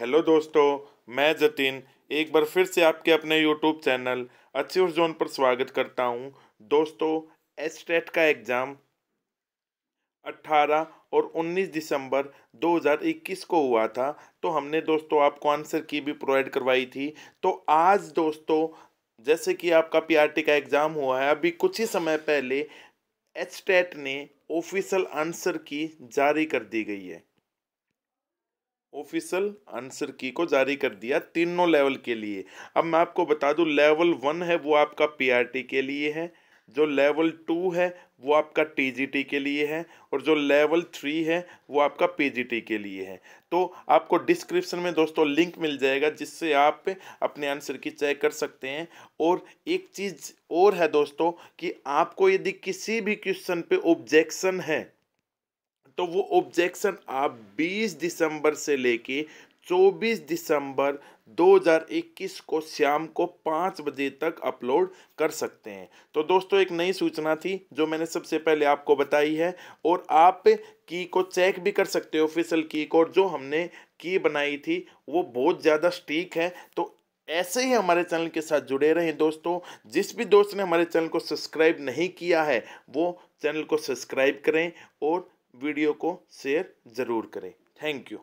hello दोस्तों मैं जतिन एक बार फिर से आपके अपने यूट्यूब चैनल अच्छी और जोन पर स्वागत करता हूं दोस्तों एस का एग्ज़ाम 18 और 19 दिसंबर 2021 को हुआ था तो हमने दोस्तों आपको आंसर की भी प्रोवाइड करवाई थी तो आज दोस्तों जैसे कि आपका पीआरटी e का एग्ज़ाम हुआ है अभी कुछ ही समय पहले एच ने ऑफिशियल आंसर की जारी कर दी गई है ऑफिशियल आंसर की को जारी कर दिया तीनों लेवल के लिए अब मैं आपको बता दूं लेवल वन है वो आपका पीआरटी के लिए है जो लेवल टू है वो आपका टीजीटी के लिए है और जो लेवल थ्री है वो आपका पीजीटी के लिए है तो आपको डिस्क्रिप्शन में दोस्तों लिंक मिल जाएगा जिससे आप अपने आंसर की चेक कर सकते हैं और एक चीज़ और है दोस्तों कि आपको यदि किसी भी क्वेश्चन पे ऑब्जेक्शन है तो वो ऑब्जेक्शन आप 20 दिसंबर से लेके 24 दिसंबर 2021 को शाम को पाँच बजे तक अपलोड कर सकते हैं तो दोस्तों एक नई सूचना थी जो मैंने सबसे पहले आपको बताई है और आप की को चेक भी कर सकते हो ऑफिशियल की को और जो हमने की बनाई थी वो बहुत ज़्यादा स्टीक है तो ऐसे ही हमारे चैनल के साथ जुड़े रहें दोस्तों जिस भी दोस्त ने हमारे चैनल को सब्सक्राइब नहीं किया है वो चैनल को सब्सक्राइब करें और वीडियो को शेयर ज़रूर करें थैंक यू